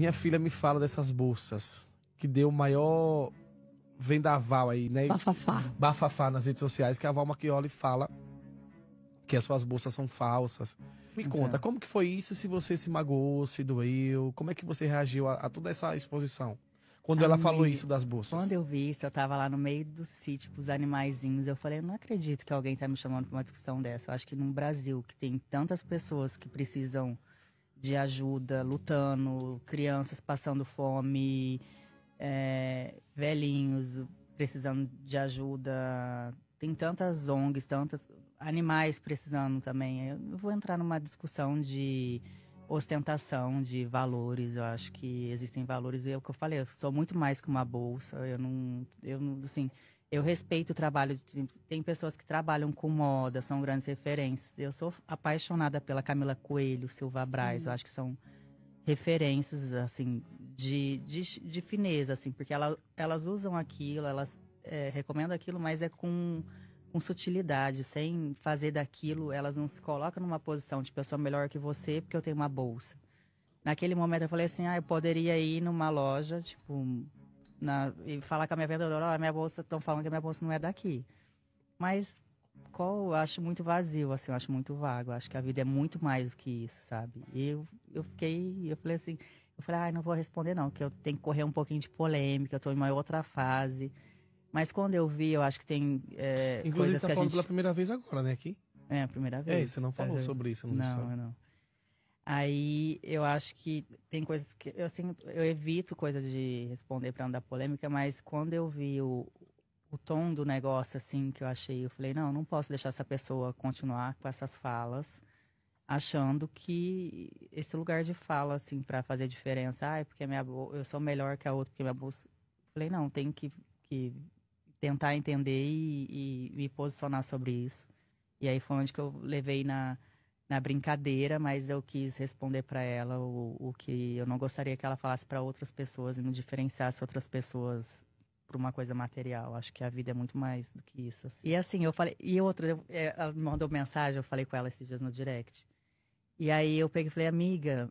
Minha filha me fala dessas bolsas que deu maior vendaval aí, né? Bafafá. Bafafá nas redes sociais, que a Val Macchioli fala que as suas bolsas são falsas. Me então. conta, como que foi isso? Se você se magoou, se doeu, como é que você reagiu a, a toda essa exposição? Quando Amigo, ela falou isso das bolsas. Quando eu vi isso, eu tava lá no meio do sítio, com os animaizinhos. Eu falei, eu não acredito que alguém tá me chamando pra uma discussão dessa. Eu acho que no Brasil, que tem tantas pessoas que precisam de ajuda, lutando, crianças passando fome, é, velhinhos precisando de ajuda. Tem tantas ONGs, tantas animais precisando também. Eu vou entrar numa discussão de ostentação de valores. Eu acho que existem valores. É o que eu falei. Eu sou muito mais que uma bolsa. Eu não, eu não, assim, eu respeito o trabalho de tem pessoas que trabalham com moda, são grandes referências. Eu sou apaixonada pela Camila Coelho, Silva Sim. Braz, eu acho que são referências assim de, de, de fineza, assim, porque ela, elas usam aquilo, elas é, recomendam aquilo, mas é com, com sutilidade, sem fazer daquilo, elas não se colocam numa posição de pessoa melhor que você porque eu tenho uma bolsa. Naquele momento eu falei assim, ah, eu poderia ir numa loja, tipo, na, e falar com a minha vendedora, olha, minha bolsa, estão falando que a minha bolsa não é daqui. Mas qual eu acho muito vazio, assim, eu acho muito vago. acho que a vida é muito mais do que isso, sabe? E eu, eu fiquei, eu falei assim, eu falei, ah, não vou responder não, que eu tenho que correr um pouquinho de polêmica, eu tô em uma outra fase. Mas quando eu vi, eu acho que tem é, Inclusive, coisas tá que a gente... falando pela primeira vez agora, né, aqui? É, a primeira é, vez. É, você não falou tá sobre isso no Não, eu não. Aí eu acho que tem coisas que eu assim, eu evito coisas de responder para não dar polêmica, mas quando eu vi o, o tom do negócio assim que eu achei, eu falei, não, não posso deixar essa pessoa continuar com essas falas, achando que esse lugar de fala assim para fazer diferença, ai, ah, é porque minha eu sou melhor que a outra porque minha bolsa. Eu falei, não, tem que, que tentar entender e, e me posicionar sobre isso. E aí foi onde que eu levei na na brincadeira, mas eu quis responder para ela o, o que eu não gostaria que ela falasse para outras pessoas e não diferenciasse outras pessoas por uma coisa material. Acho que a vida é muito mais do que isso. Assim. E assim, eu falei. E outra, é, ela me mandou mensagem, eu falei com ela esses dias no direct. E aí eu peguei e falei, amiga,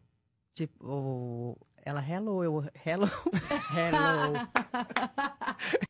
tipo, ela, hello, eu, hello, hello.